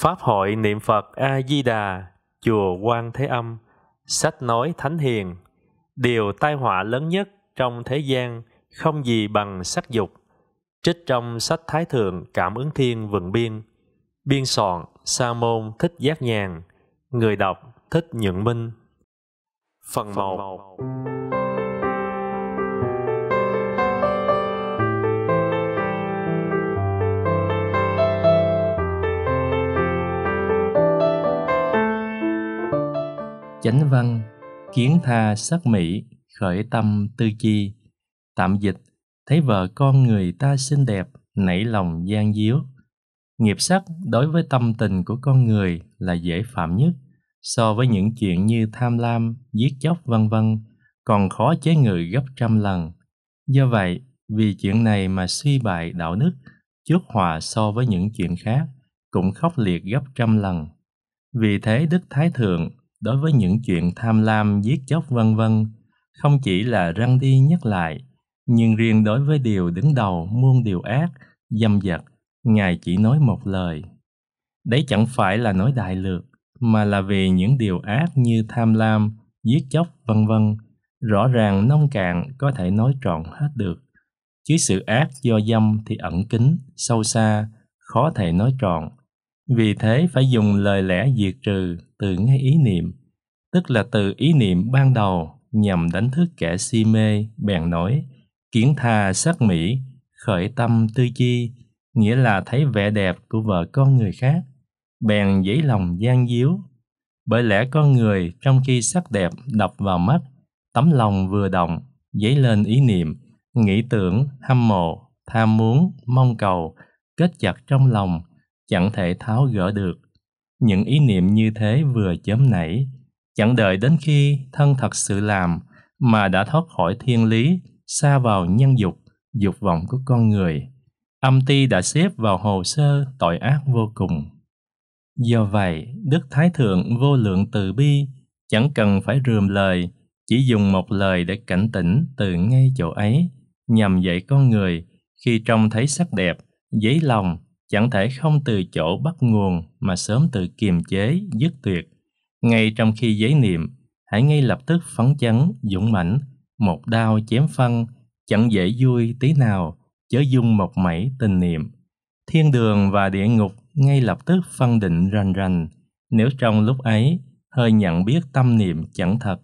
Pháp hội niệm Phật A Di Đà, chùa Quan Thế Âm, sách nói thánh hiền. Điều tai họa lớn nhất trong thế gian không gì bằng sắc dục. Trích trong sách Thái thượng Cảm ứng Thiên Vườn Biên. Biên soạn Sa môn thích giác nhàn, người đọc thích nhuận minh. Phần 1 chánh văn kiến tha sắc mỹ khởi tâm tư chi tạm dịch thấy vợ con người ta xinh đẹp nảy lòng gian díu nghiệp sắc đối với tâm tình của con người là dễ phạm nhất so với những chuyện như tham lam giết chóc vân vân còn khó chế ngự gấp trăm lần do vậy vì chuyện này mà suy bại đạo đức chuốc hòa so với những chuyện khác cũng khốc liệt gấp trăm lần vì thế đức thái thượng đối với những chuyện tham lam, giết chóc vân vân không chỉ là răng đi nhắc lại, nhưng riêng đối với điều đứng đầu muôn điều ác, dâm dật, Ngài chỉ nói một lời. Đấy chẳng phải là nói đại lược, mà là vì những điều ác như tham lam, giết chóc vân vân rõ ràng nông cạn có thể nói trọn hết được chứ sự ác do dâm thì ẩn kín sâu xa khó thể nói tròn vì thế phải dùng lời lẽ diệt trừ từ ngay ý niệm, tức là từ ý niệm ban đầu nhằm đánh thức kẻ si mê, bèn nói, kiến tha sắc mỹ, khởi tâm tư chi, nghĩa là thấy vẻ đẹp của vợ con người khác, bèn dấy lòng gian díu. Bởi lẽ con người trong khi sắc đẹp đập vào mắt, tấm lòng vừa động, dấy lên ý niệm, nghĩ tưởng, hâm mộ, tham muốn, mong cầu, kết chặt trong lòng, chẳng thể tháo gỡ được. Những ý niệm như thế vừa chớm nảy, chẳng đợi đến khi thân thật sự làm mà đã thoát khỏi thiên lý, xa vào nhân dục, dục vọng của con người. Âm ti đã xếp vào hồ sơ tội ác vô cùng. Do vậy, Đức Thái Thượng vô lượng từ bi, chẳng cần phải rườm lời, chỉ dùng một lời để cảnh tỉnh từ ngay chỗ ấy, nhằm dạy con người khi trông thấy sắc đẹp, giấy lòng chẳng thể không từ chỗ bắt nguồn mà sớm tự kiềm chế, dứt tuyệt. Ngay trong khi giấy niệm, hãy ngay lập tức phấn chấn, dũng mãnh, một đao chém phân, chẳng dễ vui tí nào, chớ dung một mảy tình niệm. Thiên đường và địa ngục ngay lập tức phân định rành rành. Nếu trong lúc ấy, hơi nhận biết tâm niệm chẳng thật,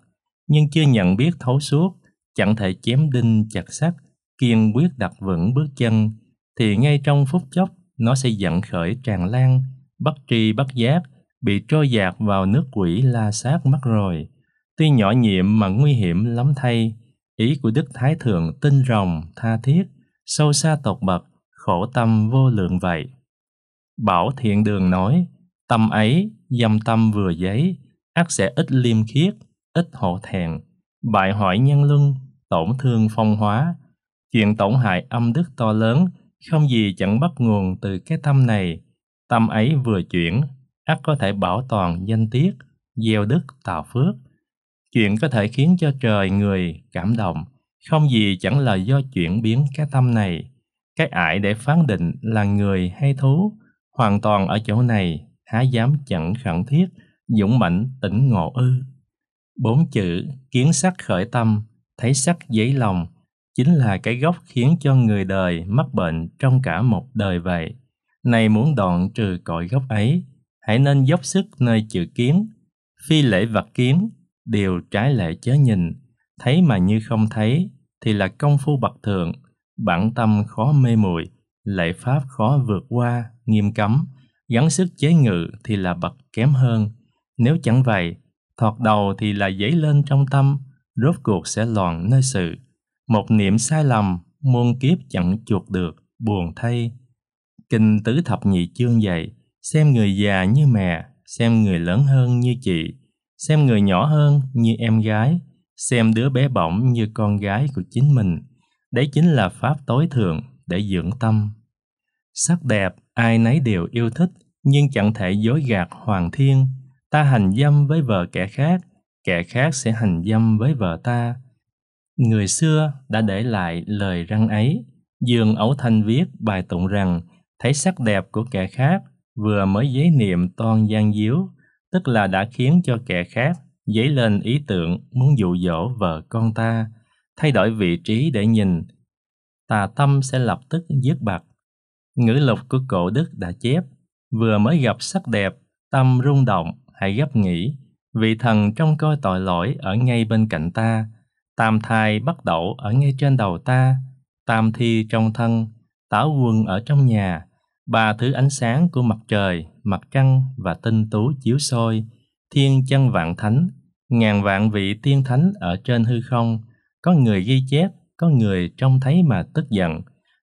nhưng chưa nhận biết thấu suốt, chẳng thể chém đinh chặt sắt, kiên quyết đặt vững bước chân, thì ngay trong phút chốc nó sẽ dẫn khởi tràn lan, bất tri bất giác, bị trôi dạt vào nước quỷ la sát mất rồi. Tuy nhỏ nhiệm mà nguy hiểm lắm thay, ý của Đức Thái Thượng tinh rồng, tha thiết, sâu xa tột bậc, khổ tâm vô lượng vậy. Bảo Thiện Đường nói, tâm ấy, dâm tâm vừa giấy, ác sẽ ít liêm khiết, ít hộ thẹn, bại hoại nhân luân, tổn thương phong hóa. Chuyện tổn hại âm đức to lớn, không gì chẳng bắt nguồn từ cái tâm này. Tâm ấy vừa chuyển, ắt có thể bảo toàn danh tiết, gieo đức tạo phước. Chuyện có thể khiến cho trời người cảm động, không gì chẳng là do chuyển biến cái tâm này. Cái ải để phán định là người hay thú, hoàn toàn ở chỗ này, há dám chẳng khẩn thiết, dũng mãnh tỉnh ngộ ư. Bốn chữ, kiến sắc khởi tâm, thấy sắc giấy lòng, chính là cái gốc khiến cho người đời mắc bệnh trong cả một đời vậy. Này muốn đoạn trừ cội gốc ấy, hãy nên dốc sức nơi chữ kiến, phi lễ vật kiến, điều trái lệ chớ nhìn, thấy mà như không thấy, thì là công phu bậc thượng, bản tâm khó mê muội, lệ pháp khó vượt qua, nghiêm cấm, gắng sức chế ngự thì là bậc kém hơn. Nếu chẳng vậy, thọt đầu thì là dấy lên trong tâm, rốt cuộc sẽ loạn nơi sự một niệm sai lầm muôn kiếp chẳng chuộc được buồn thay kinh tứ thập nhị chương dạy xem người già như mẹ xem người lớn hơn như chị xem người nhỏ hơn như em gái xem đứa bé bỏng như con gái của chính mình đấy chính là pháp tối thượng để dưỡng tâm sắc đẹp ai nấy đều yêu thích nhưng chẳng thể dối gạt hoàng thiên ta hành dâm với vợ kẻ khác kẻ khác sẽ hành dâm với vợ ta Người xưa đã để lại lời răng ấy. Dương Ấu Thanh viết bài tụng rằng thấy sắc đẹp của kẻ khác vừa mới giấy niệm toan gian díu, tức là đã khiến cho kẻ khác dấy lên ý tưởng muốn dụ dỗ vợ con ta, thay đổi vị trí để nhìn. Tà tâm sẽ lập tức giết bạc. Ngữ lục của cổ đức đã chép, vừa mới gặp sắc đẹp, tâm rung động, hãy gấp nghĩ, vị thần trong coi tội lỗi ở ngay bên cạnh ta, tam thai bắt đầu ở ngay trên đầu ta, tam thi trong thân, táo quân ở trong nhà, ba thứ ánh sáng của mặt trời, mặt trăng và tinh tú chiếu soi, thiên chân vạn thánh, ngàn vạn vị tiên thánh ở trên hư không, có người ghi chép, có người trông thấy mà tức giận,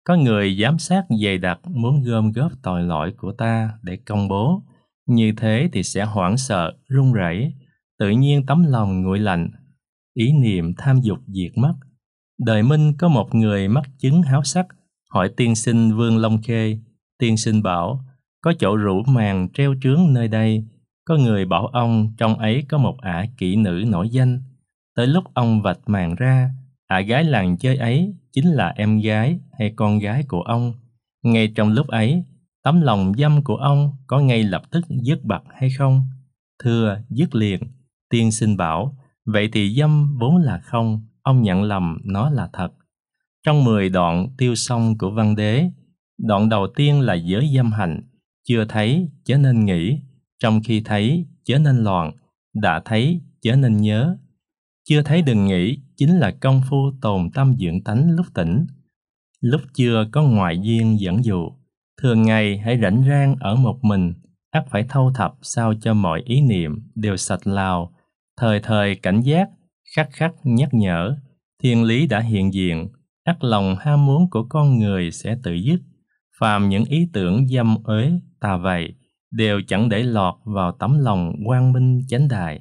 có người giám sát dày đặc muốn gom góp tội lỗi của ta để công bố, như thế thì sẽ hoảng sợ, run rẩy, tự nhiên tấm lòng nguội lạnh ý niệm tham dục diệt mất. Đời Minh có một người mắc chứng háo sắc, hỏi tiên sinh Vương Long Khê. Tiên sinh bảo, có chỗ rủ màn treo trướng nơi đây, có người bảo ông trong ấy có một ả kỹ nữ nổi danh. Tới lúc ông vạch màn ra, ả gái làng chơi ấy chính là em gái hay con gái của ông. Ngay trong lúc ấy, tấm lòng dâm của ông có ngay lập tức dứt bật hay không? Thưa, dứt liền. Tiên sinh bảo, Vậy thì dâm vốn là không, ông nhận lầm nó là thật. Trong 10 đoạn tiêu song của văn đế, đoạn đầu tiên là giới dâm hành, chưa thấy chớ nên nghĩ, trong khi thấy chớ nên loạn, đã thấy chớ nên nhớ. Chưa thấy đừng nghĩ chính là công phu tồn tâm dưỡng tánh lúc tỉnh. Lúc chưa có ngoại duyên dẫn dụ, thường ngày hãy rảnh rang ở một mình, ắt phải thâu thập sao cho mọi ý niệm đều sạch lào, thời thời cảnh giác, khắc khắc nhắc nhở, thiên lý đã hiện diện, ắt lòng ham muốn của con người sẽ tự dứt. Phàm những ý tưởng dâm uế tà vầy đều chẳng để lọt vào tấm lòng quang minh chánh đại.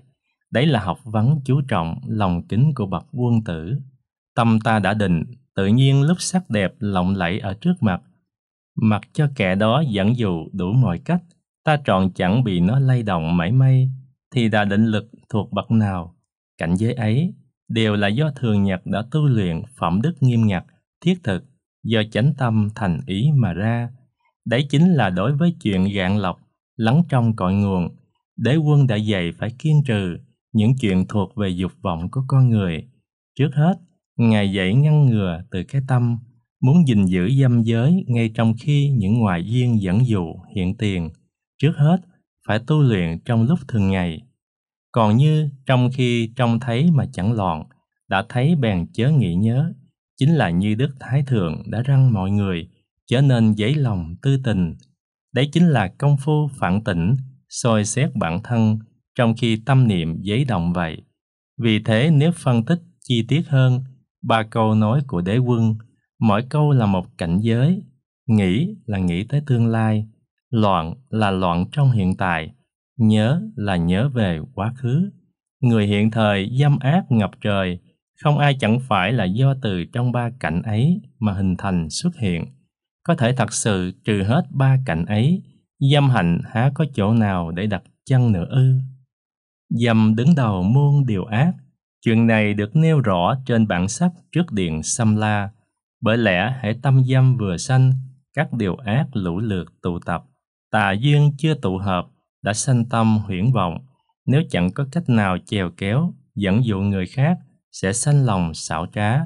Đấy là học vấn chú trọng lòng kính của bậc quân tử. Tâm ta đã định, tự nhiên lúc sắc đẹp lộng lẫy ở trước mặt. Mặc cho kẻ đó dẫn dụ đủ mọi cách, ta tròn chẳng bị nó lay động mảy may thì đà định lực thuộc bậc nào, cảnh giới ấy đều là do thường nhật đã tu luyện phẩm đức nghiêm ngặt, thiết thực, do chánh tâm thành ý mà ra. Đấy chính là đối với chuyện gạn lọc, lắng trong cội nguồn, đế quân đã dạy phải kiên trừ những chuyện thuộc về dục vọng của con người. Trước hết, Ngài dạy ngăn ngừa từ cái tâm, muốn gìn giữ dâm giới ngay trong khi những ngoại duyên dẫn dụ hiện tiền. Trước hết, phải tu luyện trong lúc thường ngày, còn như trong khi trông thấy mà chẳng lòn đã thấy bèn chớ nghĩ nhớ chính là như đức thái thượng đã răng mọi người trở nên dấy lòng tư tình đấy chính là công phu phản tỉnh soi xét bản thân trong khi tâm niệm giấy động vậy vì thế nếu phân tích chi tiết hơn ba câu nói của đế quân mỗi câu là một cảnh giới nghĩ là nghĩ tới tương lai loạn là loạn trong hiện tại nhớ là nhớ về quá khứ người hiện thời dâm ác ngập trời không ai chẳng phải là do từ trong ba cảnh ấy mà hình thành xuất hiện có thể thật sự trừ hết ba cảnh ấy dâm hạnh há có chỗ nào để đặt chân nữa ư dâm đứng đầu muôn điều ác chuyện này được nêu rõ trên bản sách trước điện xâm la bởi lẽ hễ tâm dâm vừa sanh các điều ác lũ lượt tụ tập tà duyên chưa tụ hợp đã sanh tâm huyễn vọng, nếu chẳng có cách nào chèo kéo, dẫn dụ người khác, sẽ sanh lòng xảo trá.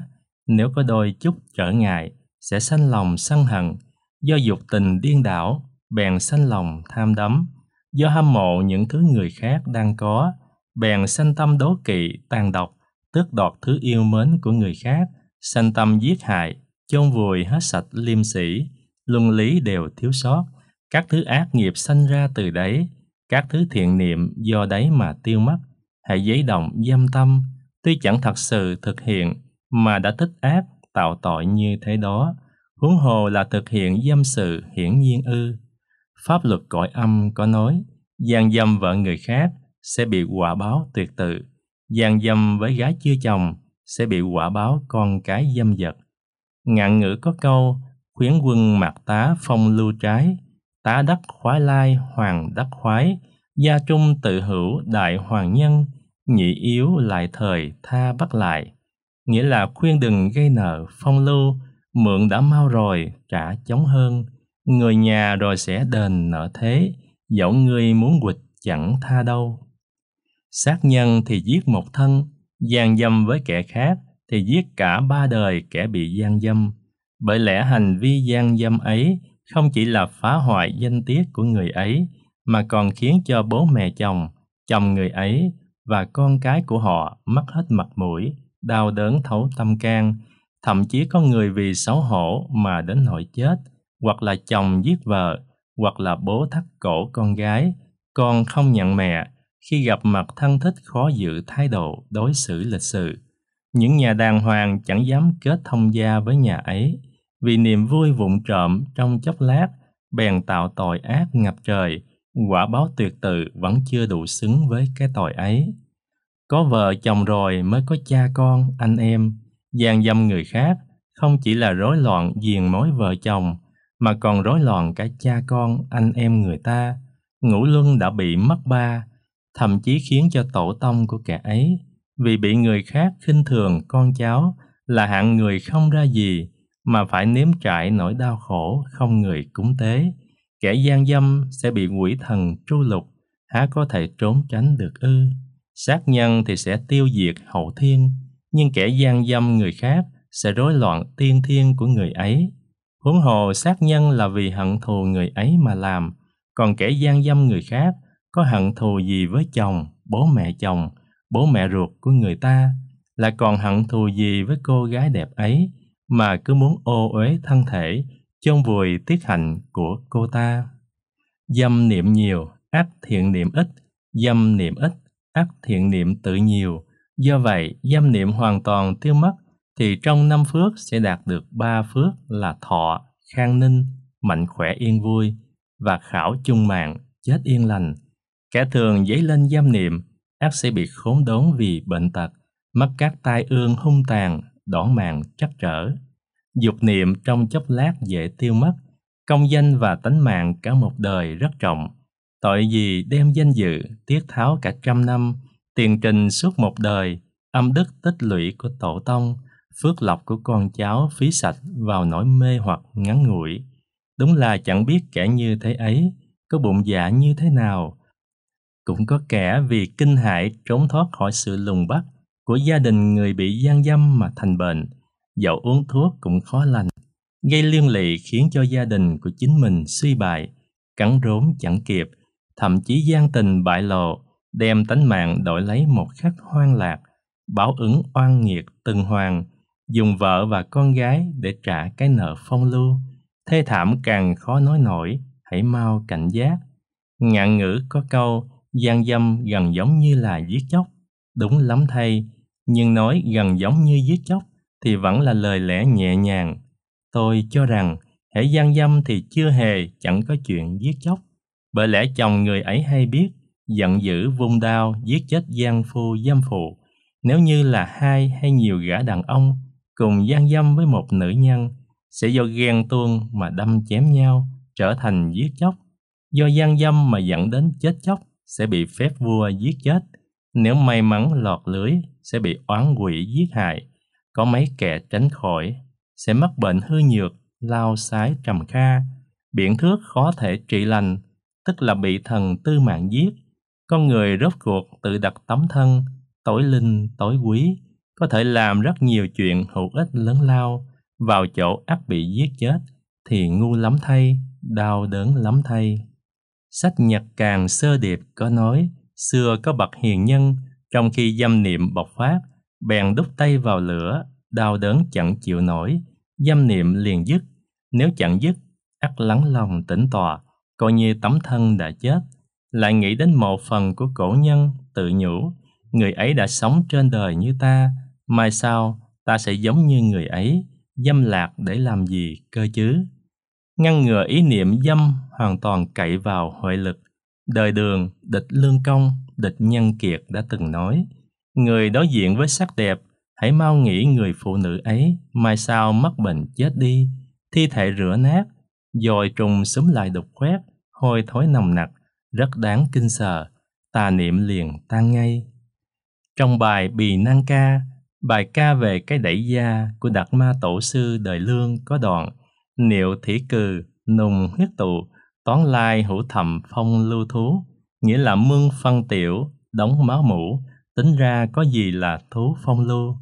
Nếu có đôi chút trở ngại, sẽ sanh lòng sân hận. Do dục tình điên đảo, bèn sanh lòng tham đắm. Do hâm mộ những thứ người khác đang có, bèn sanh tâm đố kỵ, tàn độc, tước đoạt thứ yêu mến của người khác, sanh tâm giết hại, chôn vùi hết sạch liêm sĩ, luân lý đều thiếu sót. Các thứ ác nghiệp sanh ra từ đấy, các thứ thiện niệm do đấy mà tiêu mất hãy giấy động dâm tâm tuy chẳng thật sự thực hiện mà đã thích ác tạo tội như thế đó huống hồ là thực hiện dâm sự hiển nhiên ư pháp luật cõi âm có nói gian dâm vợ người khác sẽ bị quả báo tuyệt tự gian dâm với gái chưa chồng sẽ bị quả báo con cái dâm dật ngạn ngữ có câu khuyến quân mạc tá phong lưu trái tá đắc khoái lai hoàng đắc khoái, gia trung tự hữu đại hoàng nhân, nhị yếu lại thời tha bắt lại. Nghĩa là khuyên đừng gây nợ, phong lưu, mượn đã mau rồi, trả chống hơn. Người nhà rồi sẽ đền nợ thế, dẫu ngươi muốn quịch chẳng tha đâu. Sát nhân thì giết một thân, gian dâm với kẻ khác thì giết cả ba đời kẻ bị gian dâm. Bởi lẽ hành vi gian dâm ấy không chỉ là phá hoại danh tiết của người ấy mà còn khiến cho bố mẹ chồng, chồng người ấy và con cái của họ mất hết mặt mũi, đau đớn thấu tâm can, thậm chí có người vì xấu hổ mà đến nỗi chết, hoặc là chồng giết vợ, hoặc là bố thắt cổ con gái, con không nhận mẹ, khi gặp mặt thân thích khó giữ thái độ đối xử lịch sự. Những nhà đàng hoàng chẳng dám kết thông gia với nhà ấy, vì niềm vui vụng trộm trong chốc lát bèn tạo tội ác ngập trời quả báo tuyệt tự vẫn chưa đủ xứng với cái tội ấy có vợ chồng rồi mới có cha con anh em gian dâm người khác không chỉ là rối loạn giềng mối vợ chồng mà còn rối loạn cả cha con anh em người ta ngũ luân đã bị mất ba thậm chí khiến cho tổ tông của kẻ ấy vì bị người khác khinh thường con cháu là hạng người không ra gì mà phải nếm trải nỗi đau khổ không người cúng tế. Kẻ gian dâm sẽ bị quỷ thần tru lục, há có thể trốn tránh được ư. Sát nhân thì sẽ tiêu diệt hậu thiên, nhưng kẻ gian dâm người khác sẽ rối loạn tiên thiên của người ấy. Huống hồ sát nhân là vì hận thù người ấy mà làm, còn kẻ gian dâm người khác có hận thù gì với chồng, bố mẹ chồng, bố mẹ ruột của người ta, lại còn hận thù gì với cô gái đẹp ấy, mà cứ muốn ô uế thân thể chôn vùi tiết hạnh của cô ta. Dâm niệm nhiều, ác thiện niệm ít, dâm niệm ít, ác thiện niệm tự nhiều. Do vậy, dâm niệm hoàn toàn tiêu mất thì trong năm phước sẽ đạt được ba phước là thọ, khang ninh, mạnh khỏe yên vui và khảo chung mạng, chết yên lành. Kẻ thường dấy lên dâm niệm, ác sẽ bị khốn đốn vì bệnh tật, mắc các tai ương hung tàn, đỏ màng chắc trở. Dục niệm trong chốc lát dễ tiêu mất, công danh và tánh mạng cả một đời rất trọng. Tội gì đem danh dự, tiết tháo cả trăm năm, tiền trình suốt một đời, âm đức tích lũy của tổ tông, phước lộc của con cháu phí sạch vào nỗi mê hoặc ngắn ngủi. Đúng là chẳng biết kẻ như thế ấy, có bụng dạ như thế nào. Cũng có kẻ vì kinh hại trốn thoát khỏi sự lùng bắt, của gia đình người bị gian dâm mà thành bệnh, dẫu uống thuốc cũng khó lành, gây liên lụy khiến cho gia đình của chính mình suy bại, cắn rốn chẳng kịp, thậm chí gian tình bại lộ, đem tánh mạng đổi lấy một khắc hoang lạc, báo ứng oan nghiệt từng hoàng, dùng vợ và con gái để trả cái nợ phong lưu, thê thảm càng khó nói nổi, hãy mau cảnh giác. Ngạn ngữ có câu, gian dâm gần giống như là giết chóc, đúng lắm thay, nhưng nói gần giống như giết chóc thì vẫn là lời lẽ nhẹ nhàng. Tôi cho rằng hãy gian dâm thì chưa hề chẳng có chuyện giết chóc, bởi lẽ chồng người ấy hay biết giận dữ vung đao giết chết gian phu dâm phụ. Nếu như là hai hay nhiều gã đàn ông cùng gian dâm với một nữ nhân sẽ do ghen tuông mà đâm chém nhau trở thành giết chóc, do gian dâm mà dẫn đến chết chóc sẽ bị phép vua giết chết. Nếu may mắn lọt lưới sẽ bị oán quỷ giết hại, có mấy kẻ tránh khỏi, sẽ mắc bệnh hư nhược, lao sái trầm kha, biện thước khó thể trị lành, tức là bị thần tư mạng giết. Con người rốt cuộc tự đặt tấm thân, tối linh, tối quý, có thể làm rất nhiều chuyện hữu ích lớn lao, vào chỗ ắt bị giết chết, thì ngu lắm thay, đau đớn lắm thay. Sách Nhật Càng Sơ Điệp có nói, xưa có bậc hiền nhân, trong khi dâm niệm bộc phát, bèn đúc tay vào lửa, đau đớn chẳng chịu nổi, dâm niệm liền dứt. Nếu chẳng dứt, ắt lắng lòng tỉnh tòa, coi như tấm thân đã chết. Lại nghĩ đến một phần của cổ nhân tự nhủ, người ấy đã sống trên đời như ta, mai sau ta sẽ giống như người ấy, dâm lạc để làm gì cơ chứ? Ngăn ngừa ý niệm dâm hoàn toàn cậy vào huệ lực, đời đường địch lương công Địch Nhân Kiệt đã từng nói, người đối diện với sắc đẹp, hãy mau nghĩ người phụ nữ ấy mai sau mắc bệnh chết đi, thi thể rửa nát, dòi trùng xúm lại đục khoét, hôi thối nồng nặc, rất đáng kinh sợ, tà niệm liền tan ngay. Trong bài Bì Năng Ca, bài ca về cái đẩy da của Đạt Ma Tổ Sư Đời Lương có đoạn Niệu thủy cừ, nùng huyết tụ, toán lai hữu thầm phong lưu thú, nghĩa là mưng phân tiểu, đóng máu mũ, tính ra có gì là thú phong lưu.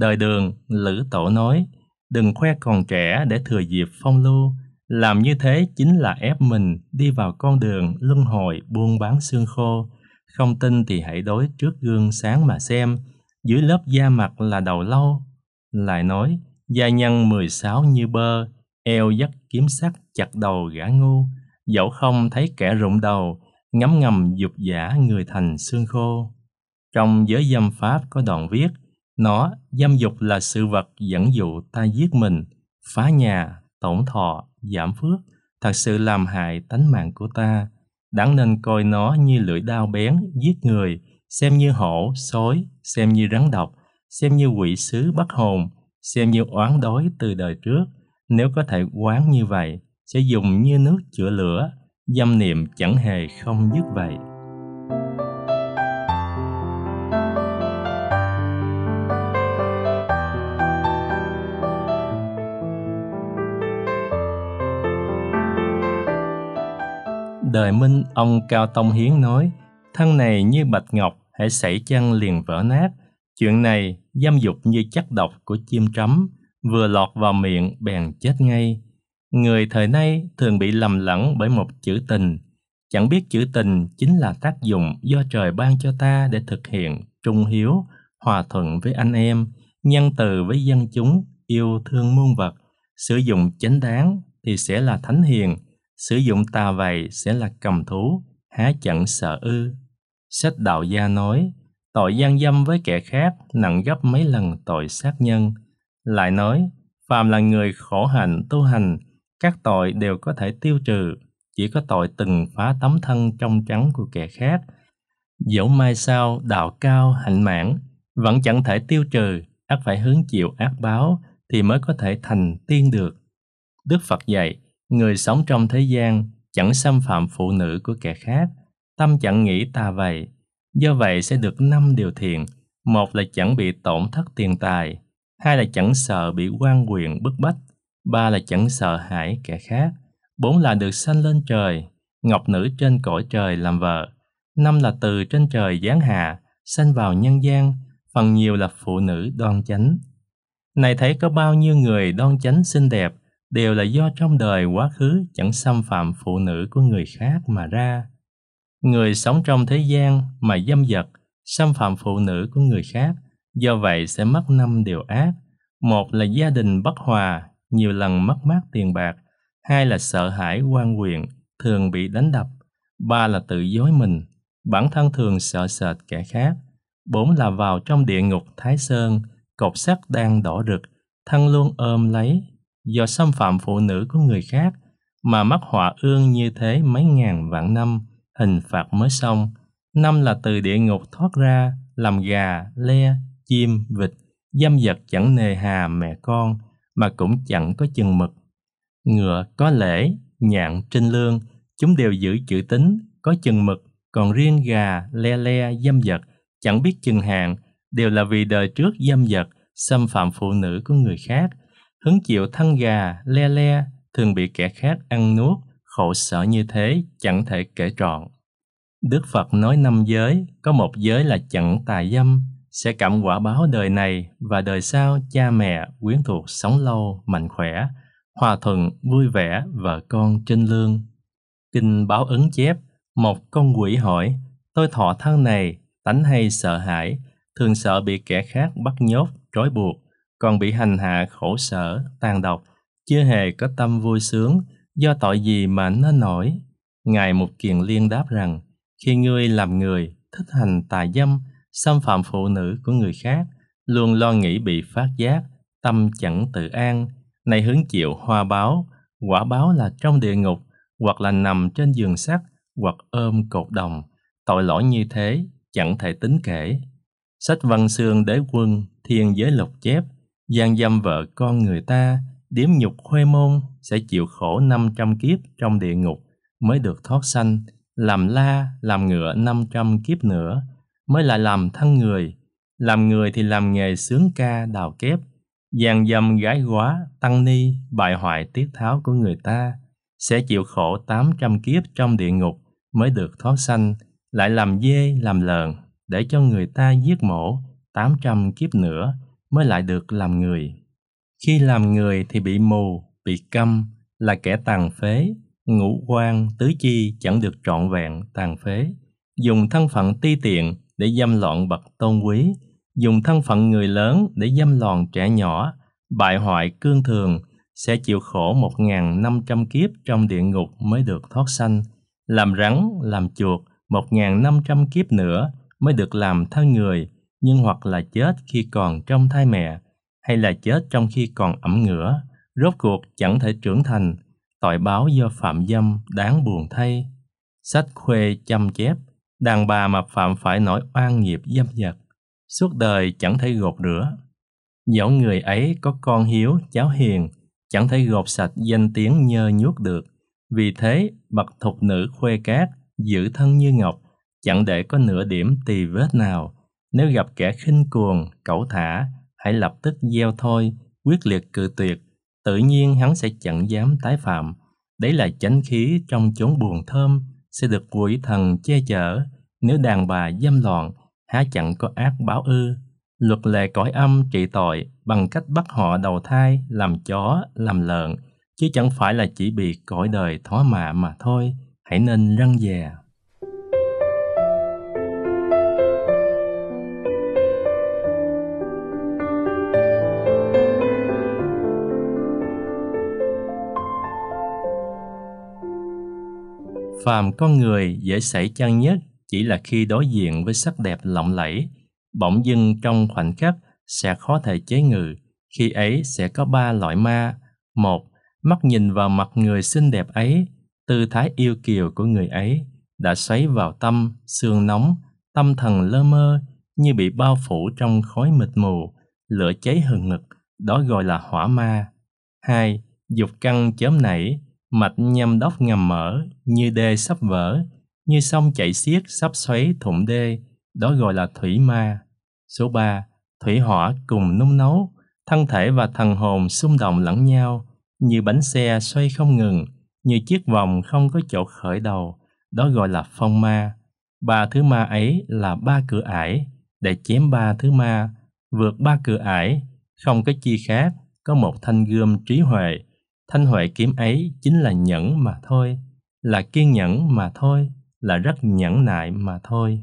Đời đường, Lữ Tổ nói, đừng khoe còn trẻ để thừa dịp phong lưu, làm như thế chính là ép mình đi vào con đường luân hồi buôn bán xương khô. Không tin thì hãy đối trước gương sáng mà xem, dưới lớp da mặt là đầu lâu. Lại nói, da nhân 16 như bơ, eo dắt kiếm sắt chặt đầu gã ngu, dẫu không thấy kẻ rụng đầu, ngấm ngầm dục giả người thành xương khô. Trong giới dâm pháp có đoạn viết, nó dâm dục là sự vật dẫn dụ ta giết mình, phá nhà, tổn thọ, giảm phước, thật sự làm hại tánh mạng của ta. Đáng nên coi nó như lưỡi đao bén, giết người, xem như hổ, sói, xem như rắn độc, xem như quỷ sứ bắt hồn, xem như oán đói từ đời trước. Nếu có thể quán như vậy, sẽ dùng như nước chữa lửa, dâm niệm chẳng hề không dứt vậy đời minh ông cao tông hiến nói thân này như bạch ngọc hãy sảy chăng liền vỡ nát chuyện này dâm dục như chất độc của chim trắm vừa lọt vào miệng bèn chết ngay người thời nay thường bị lầm lẫn bởi một chữ tình chẳng biết chữ tình chính là tác dụng do trời ban cho ta để thực hiện trung hiếu hòa thuận với anh em nhân từ với dân chúng yêu thương muôn vật sử dụng chánh đáng thì sẽ là thánh hiền sử dụng tà vậy sẽ là cầm thú há chẳng sợ ư sách đạo gia nói tội gian dâm với kẻ khác nặng gấp mấy lần tội sát nhân lại nói phàm là người khổ hạnh tu hành các tội đều có thể tiêu trừ, chỉ có tội từng phá tấm thân trong trắng của kẻ khác. Dẫu mai sau đạo cao hạnh mãn, vẫn chẳng thể tiêu trừ, ác phải hứng chịu ác báo thì mới có thể thành tiên được. Đức Phật dạy, người sống trong thế gian chẳng xâm phạm phụ nữ của kẻ khác, tâm chẳng nghĩ tà vậy, do vậy sẽ được năm điều thiện. Một là chẳng bị tổn thất tiền tài, hai là chẳng sợ bị quan quyền bức bách, ba là chẳng sợ hãi kẻ khác, bốn là được sanh lên trời, ngọc nữ trên cõi trời làm vợ, năm là từ trên trời giáng hạ, sanh vào nhân gian, phần nhiều là phụ nữ đoan chánh. Này thấy có bao nhiêu người đoan chánh xinh đẹp đều là do trong đời quá khứ chẳng xâm phạm phụ nữ của người khác mà ra. Người sống trong thế gian mà dâm dật, xâm phạm phụ nữ của người khác, do vậy sẽ mất năm điều ác. Một là gia đình bất hòa, nhiều lần mất mát tiền bạc, hai là sợ hãi quan quyền, thường bị đánh đập, ba là tự dối mình, bản thân thường sợ sệt kẻ khác, bốn là vào trong địa ngục Thái Sơn, cột sắt đang đỏ rực, thân luôn ôm lấy, do xâm phạm phụ nữ của người khác, mà mắc họa ương như thế mấy ngàn vạn năm, hình phạt mới xong. Năm là từ địa ngục thoát ra, làm gà, le, chim, vịt, dâm vật chẳng nề hà mẹ con, mà cũng chẳng có chừng mực. Ngựa có lễ, nhạn trên lương, chúng đều giữ chữ tính, có chừng mực, còn riêng gà, le le, dâm vật, chẳng biết chừng hạn, đều là vì đời trước dâm vật, xâm phạm phụ nữ của người khác, hứng chịu thân gà, le le, thường bị kẻ khác ăn nuốt, khổ sở như thế chẳng thể kể trọn. Đức Phật nói năm giới, có một giới là chẳng tà dâm, sẽ cảm quả báo đời này và đời sau cha mẹ quyến thuộc sống lâu, mạnh khỏe, hòa thuận, vui vẻ, vợ con trên lương. Kinh báo ứng chép, một con quỷ hỏi, tôi thọ thân này, tánh hay sợ hãi, thường sợ bị kẻ khác bắt nhốt, trói buộc, còn bị hành hạ khổ sở, tàn độc, chưa hề có tâm vui sướng, do tội gì mà nó nổi. Ngài một Kiền Liên đáp rằng, khi ngươi làm người, thích hành tà dâm, xâm phạm phụ nữ của người khác, luôn lo nghĩ bị phát giác, tâm chẳng tự an, nay hứng chịu hoa báo, quả báo là trong địa ngục, hoặc là nằm trên giường sắt, hoặc ôm cột đồng. Tội lỗi như thế chẳng thể tính kể. Sách văn xương đế quân, thiên giới lục chép, gian dâm vợ con người ta, điếm nhục khuê môn sẽ chịu khổ 500 kiếp trong địa ngục mới được thoát sanh, làm la, làm ngựa 500 kiếp nữa mới là làm thân người. Làm người thì làm nghề sướng ca, đào kép, dàn dầm gái quá tăng ni, bại hoại tiết tháo của người ta, sẽ chịu khổ 800 kiếp trong địa ngục mới được thoát sanh, lại làm dê, làm lợn, để cho người ta giết mổ 800 kiếp nữa mới lại được làm người. Khi làm người thì bị mù, bị câm, là kẻ tàn phế, ngũ quan, tứ chi chẳng được trọn vẹn, tàn phế. Dùng thân phận ti tiện để dâm loạn bậc tôn quý, dùng thân phận người lớn để dâm loạn trẻ nhỏ, bại hoại cương thường, sẽ chịu khổ 1.500 kiếp trong địa ngục mới được thoát sanh, làm rắn, làm chuột 1.500 kiếp nữa mới được làm thân người, nhưng hoặc là chết khi còn trong thai mẹ, hay là chết trong khi còn ẩm ngửa, rốt cuộc chẳng thể trưởng thành, tội báo do phạm dâm đáng buồn thay. Sách Khuê chăm chép Đàn bà mà phạm phải nỗi oan nghiệp dâm dật, suốt đời chẳng thấy gột rửa. Dẫu người ấy có con hiếu, cháu hiền, chẳng thấy gột sạch danh tiếng nhơ nhuốc được. Vì thế, bậc thục nữ khuê cát, giữ thân như ngọc, chẳng để có nửa điểm tì vết nào. Nếu gặp kẻ khinh cuồng, cẩu thả, hãy lập tức gieo thôi, quyết liệt cự tuyệt. Tự nhiên hắn sẽ chẳng dám tái phạm. Đấy là chánh khí trong chốn buồn thơm, sẽ được quỷ thần che chở nếu đàn bà dâm loạn há chẳng có ác báo ư luật lệ cõi âm trị tội bằng cách bắt họ đầu thai làm chó làm lợn chứ chẳng phải là chỉ bị cõi đời thó mạ mà thôi hãy nên răng dè phàm con người dễ xảy chăng nhất chỉ là khi đối diện với sắc đẹp lộng lẫy bỗng dưng trong khoảnh khắc sẽ khó thể chế ngự khi ấy sẽ có ba loại ma một mắt nhìn vào mặt người xinh đẹp ấy tư thái yêu kiều của người ấy đã xoáy vào tâm xương nóng tâm thần lơ mơ như bị bao phủ trong khói mịt mù lửa cháy hừng ngực đó gọi là hỏa ma hai dục căng chớm nảy mạch nhâm đốc ngầm mở, như đê sắp vỡ, như sông chảy xiết sắp xoáy thủng đê, đó gọi là thủy ma. Số 3. Thủy hỏa cùng nung nấu, thân thể và thần hồn xung động lẫn nhau, như bánh xe xoay không ngừng, như chiếc vòng không có chỗ khởi đầu, đó gọi là phong ma. Ba thứ ma ấy là ba cửa ải, để chém ba thứ ma, vượt ba cửa ải, không có chi khác, có một thanh gươm trí huệ, Thanh huệ kiếm ấy chính là nhẫn mà thôi, là kiên nhẫn mà thôi, là rất nhẫn nại mà thôi.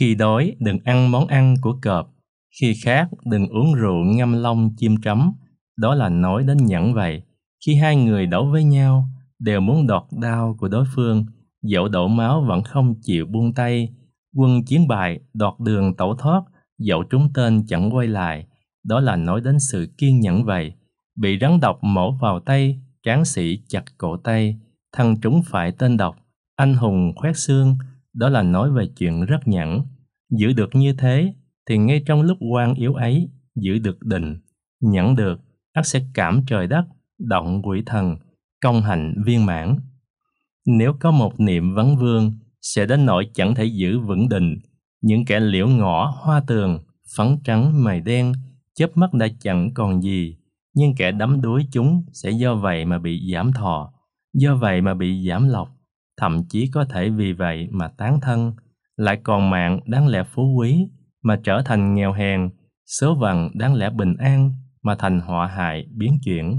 Khi đói đừng ăn món ăn của cọp, khi khát đừng uống rượu ngâm long chim trắm, đó là nói đến nhẫn vậy. Khi hai người đấu với nhau, đều muốn đọt đao của đối phương, dẫu đổ máu vẫn không chịu buông tay. Quân chiến bại, đọt đường tẩu thoát, dẫu trúng tên chẳng quay lại. Đó là nói đến sự kiên nhẫn vậy bị rắn độc mổ vào tay, cán sĩ chặt cổ tay, thằng trúng phải tên độc, anh hùng khoét xương, đó là nói về chuyện rất nhẫn. Giữ được như thế, thì ngay trong lúc quan yếu ấy, giữ được định, nhẫn được, ắt sẽ cảm trời đất, động quỷ thần, công hạnh viên mãn. Nếu có một niệm vắng vương, sẽ đến nỗi chẳng thể giữ vững định. Những kẻ liễu ngõ hoa tường, phấn trắng mày đen, chớp mắt đã chẳng còn gì nhưng kẻ đắm đuối chúng sẽ do vậy mà bị giảm thọ, do vậy mà bị giảm lộc, thậm chí có thể vì vậy mà tán thân, lại còn mạng đáng lẽ phú quý mà trở thành nghèo hèn, số vằn đáng lẽ bình an mà thành họa hại biến chuyển,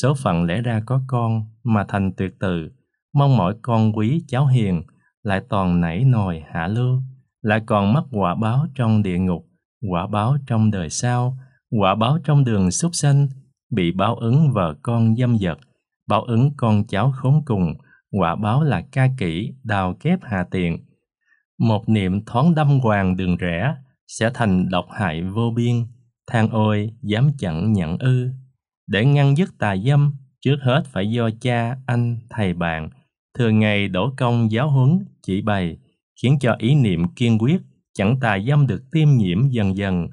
số phận lẽ ra có con mà thành tuyệt từ, mong mỏi con quý cháu hiền lại toàn nảy nồi hạ lưu, lại còn mắc quả báo trong địa ngục, quả báo trong đời sau, quả báo trong đường súc sanh, bị báo ứng vợ con dâm dật, báo ứng con cháu khốn cùng, quả báo là ca kỹ, đào kép hà tiền. Một niệm thoáng đâm hoàng đường rẽ sẽ thành độc hại vô biên, than ôi dám chẳng nhận ư. Để ngăn dứt tà dâm, trước hết phải do cha, anh, thầy bạn, thường ngày đổ công giáo huấn, chỉ bày, khiến cho ý niệm kiên quyết, chẳng tà dâm được tiêm nhiễm dần dần,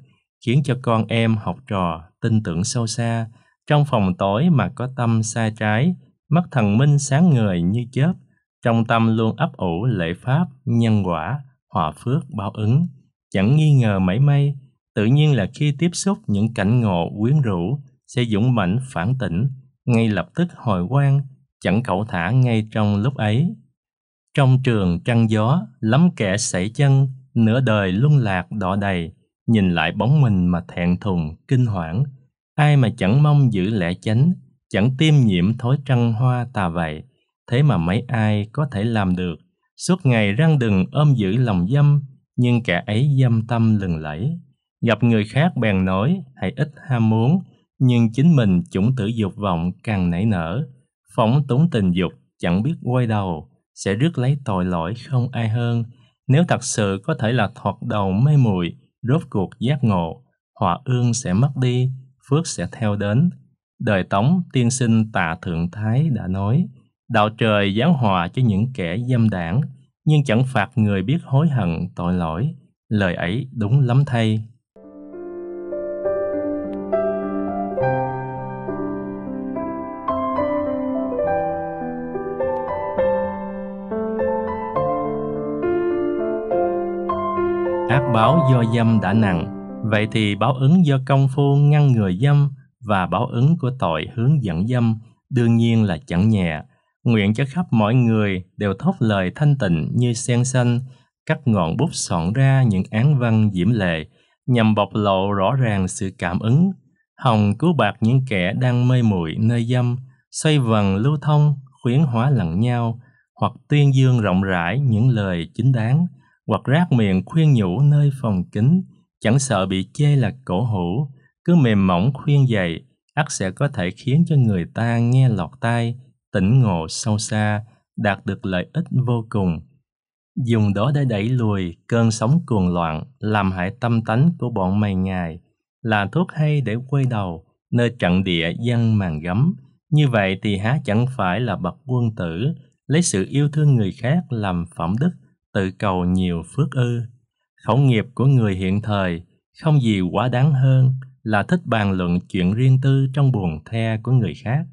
khiến cho con em học trò tin tưởng sâu xa, trong phòng tối mà có tâm xa trái, mắt thần minh sáng người như chớp, trong tâm luôn ấp ủ lễ pháp, nhân quả, hòa phước báo ứng, chẳng nghi ngờ mảy may, tự nhiên là khi tiếp xúc những cảnh ngộ quyến rũ sẽ dũng mãnh phản tỉnh, ngay lập tức hồi quang, chẳng cẩu thả ngay trong lúc ấy. Trong trường trăng gió, lắm kẻ sảy chân, nửa đời luân lạc đỏ đầy, nhìn lại bóng mình mà thẹn thùng, kinh hoảng, Ai mà chẳng mong giữ lẽ chánh, chẳng tiêm nhiễm thối trăng hoa tà vậy, thế mà mấy ai có thể làm được. Suốt ngày răng đừng ôm giữ lòng dâm, nhưng kẻ ấy dâm tâm lừng lẫy. Gặp người khác bèn nói, hãy ít ham muốn, nhưng chính mình chủng tử dục vọng càng nảy nở. Phóng túng tình dục, chẳng biết quay đầu, sẽ rước lấy tội lỗi không ai hơn. Nếu thật sự có thể là thoạt đầu mê muội, rốt cuộc giác ngộ, họa ương sẽ mất đi, phước sẽ theo đến. Đời Tống tiên sinh Tạ Thượng Thái đã nói, đạo trời giáng hòa cho những kẻ dâm đảng, nhưng chẳng phạt người biết hối hận tội lỗi. Lời ấy đúng lắm thay. ác báo do dâm đã nặng Vậy thì báo ứng do công phu ngăn ngừa dâm và báo ứng của tội hướng dẫn dâm đương nhiên là chẳng nhẹ. Nguyện cho khắp mọi người đều thốt lời thanh tịnh như sen xanh, cắt ngọn bút soạn ra những án văn diễm lệ, nhằm bộc lộ rõ ràng sự cảm ứng, hồng cứu bạc những kẻ đang mê muội nơi dâm, xoay vần lưu thông, khuyến hóa lẫn nhau, hoặc tuyên dương rộng rãi những lời chính đáng, hoặc rác miệng khuyên nhủ nơi phòng kính, chẳng sợ bị chê là cổ hủ, cứ mềm mỏng khuyên dạy, ắt sẽ có thể khiến cho người ta nghe lọt tai, tỉnh ngộ sâu xa, đạt được lợi ích vô cùng. Dùng đó để đẩy lùi cơn sóng cuồng loạn, làm hại tâm tánh của bọn mày ngài, là thuốc hay để quay đầu, nơi trận địa dân màn gấm. Như vậy thì há chẳng phải là bậc quân tử, lấy sự yêu thương người khác làm phẩm đức, tự cầu nhiều phước ư khẩu nghiệp của người hiện thời không gì quá đáng hơn là thích bàn luận chuyện riêng tư trong buồn the của người khác,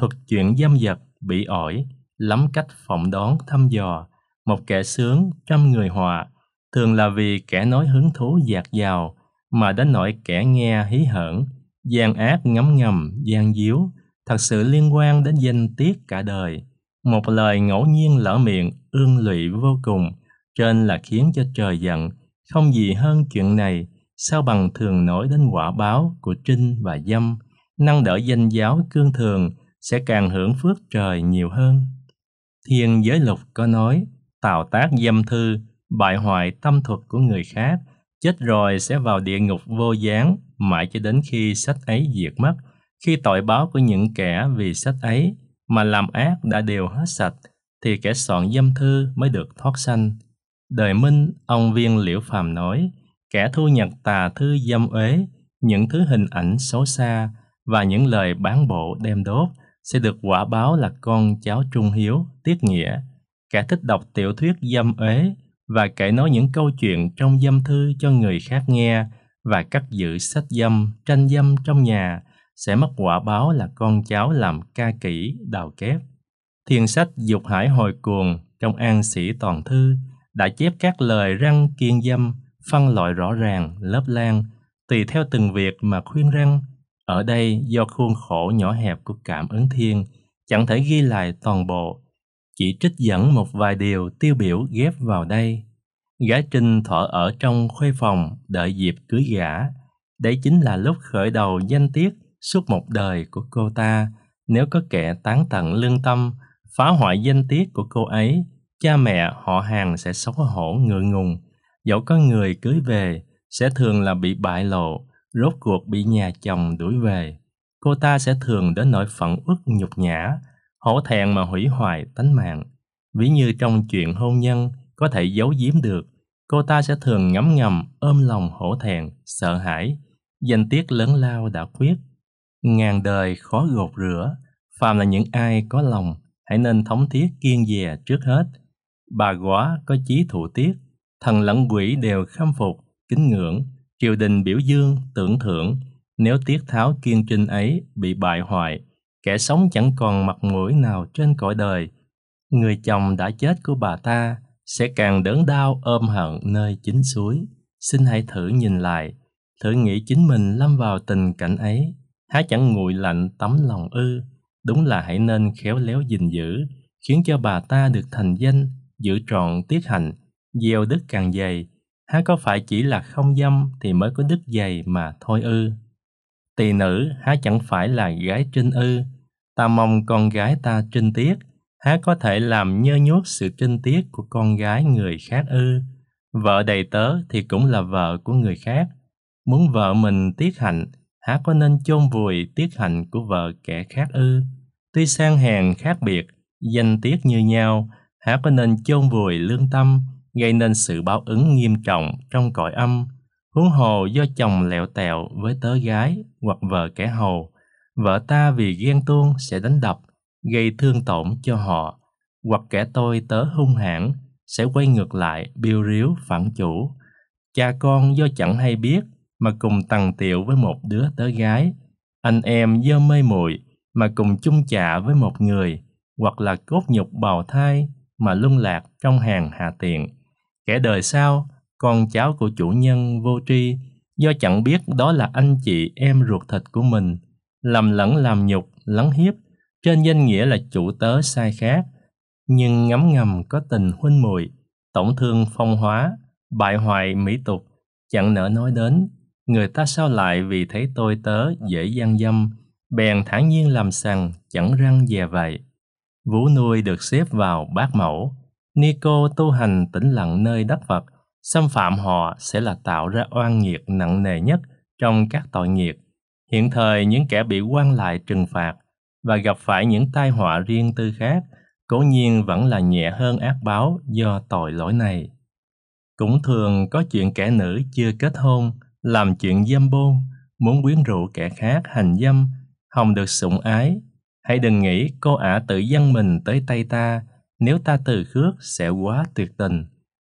thuật chuyện dâm dật, bị ỏi lắm cách phỏng đoán thăm dò, một kẻ sướng trăm người họa, thường là vì kẻ nói hứng thú dạt dào mà đến nỗi kẻ nghe hí hởn, gian ác ngấm ngầm, gian díu, thật sự liên quan đến danh tiết cả đời. Một lời ngẫu nhiên lỡ miệng ương lụy vô cùng, trên là khiến cho trời giận, không gì hơn chuyện này, sao bằng thường nổi đến quả báo của trinh và dâm, năng đỡ danh giáo cương thường sẽ càng hưởng phước trời nhiều hơn. Thiên giới lục có nói, tào tác dâm thư, bại hoại tâm thuật của người khác, chết rồi sẽ vào địa ngục vô gián, mãi cho đến khi sách ấy diệt mất, khi tội báo của những kẻ vì sách ấy mà làm ác đã đều hết sạch, thì kẻ soạn dâm thư mới được thoát sanh. Đời Minh, ông Viên Liễu Phàm nói, kẻ thu nhật tà thư dâm uế, những thứ hình ảnh xấu xa và những lời bán bộ đem đốt sẽ được quả báo là con cháu trung hiếu, tiết nghĩa. Kẻ thích đọc tiểu thuyết dâm uế và kể nói những câu chuyện trong dâm thư cho người khác nghe và cắt giữ sách dâm, tranh dâm trong nhà sẽ mất quả báo là con cháu làm ca kỹ, đào kép. thiền sách Dục Hải Hồi Cuồng trong An Sĩ Toàn Thư đã chép các lời răng kiên dâm phân loại rõ ràng, lớp lan, tùy theo từng việc mà khuyên răng. Ở đây do khuôn khổ nhỏ hẹp của cảm ứng thiên, chẳng thể ghi lại toàn bộ, chỉ trích dẫn một vài điều tiêu biểu ghép vào đây. Gã Trinh thọ ở trong khuê phòng đợi dịp cưới gã. Đấy chính là lúc khởi đầu danh tiết suốt một đời của cô ta. Nếu có kẻ tán tận lương tâm, phá hoại danh tiết của cô ấy cha mẹ họ hàng sẽ xấu hổ ngượng ngùng dẫu có người cưới về sẽ thường là bị bại lộ rốt cuộc bị nhà chồng đuổi về cô ta sẽ thường đến nỗi phận uất nhục nhã hổ thẹn mà hủy hoại tánh mạng ví như trong chuyện hôn nhân có thể giấu giếm được cô ta sẽ thường ngấm ngầm ôm lòng hổ thẹn sợ hãi danh tiết lớn lao đã khuyết ngàn đời khó gột rửa phàm là những ai có lòng hãy nên thống thiết kiên dè trước hết bà góa có chí thủ tiết, thần lẫn quỷ đều khâm phục, kính ngưỡng, triều đình biểu dương, tưởng thưởng, nếu tiết tháo kiên trinh ấy bị bại hoại, kẻ sống chẳng còn mặt mũi nào trên cõi đời. Người chồng đã chết của bà ta sẽ càng đớn đau ôm hận nơi chính suối. Xin hãy thử nhìn lại, thử nghĩ chính mình lâm vào tình cảnh ấy, há chẳng nguội lạnh tấm lòng ư. Đúng là hãy nên khéo léo gìn giữ, khiến cho bà ta được thành danh, giữ trọn tiết hạnh, gieo đức càng dày, há có phải chỉ là không dâm thì mới có đức dày mà thôi ư? Tỳ nữ há chẳng phải là gái trinh ư? Ta mong con gái ta trinh tiết, há có thể làm nhơ nhuốc sự trinh tiết của con gái người khác ư? Vợ đầy tớ thì cũng là vợ của người khác. Muốn vợ mình tiết hạnh, há có nên chôn vùi tiết hạnh của vợ kẻ khác ư? Tuy sang hèn khác biệt, danh tiết như nhau, há có nên chôn vùi lương tâm gây nên sự báo ứng nghiêm trọng trong cõi âm huống hồ do chồng lẹo tẹo với tớ gái hoặc vợ kẻ hầu vợ ta vì ghen tuông sẽ đánh đập gây thương tổn cho họ hoặc kẻ tôi tớ hung hãn sẽ quay ngược lại biêu riếu phản chủ cha con do chẳng hay biết mà cùng tằng tiệu với một đứa tớ gái anh em do mê muội mà cùng chung chạ với một người hoặc là cốt nhục bào thai mà lung lạc trong hàng hà tiền. Kẻ đời sau, con cháu của chủ nhân vô tri, do chẳng biết đó là anh chị em ruột thịt của mình, lầm lẫn làm nhục, lấn hiếp, trên danh nghĩa là chủ tớ sai khác, nhưng ngấm ngầm có tình huynh muội, tổn thương phong hóa, bại hoại mỹ tục, chẳng nỡ nói đến. Người ta sao lại vì thấy tôi tớ dễ gian dâm, bèn thản nhiên làm sằng, chẳng răng dè vậy. Vũ nuôi được xếp vào bác mẫu. Nico tu hành tĩnh lặng nơi đất Phật, xâm phạm họ sẽ là tạo ra oan nghiệt nặng nề nhất trong các tội nghiệp. Hiện thời những kẻ bị quan lại trừng phạt và gặp phải những tai họa riêng tư khác cố nhiên vẫn là nhẹ hơn ác báo do tội lỗi này. Cũng thường có chuyện kẻ nữ chưa kết hôn, làm chuyện dâm bôn, muốn quyến rũ kẻ khác hành dâm, hòng được sủng ái Hãy đừng nghĩ cô ả tự dâng mình tới tay ta, nếu ta từ khước sẽ quá tuyệt tình.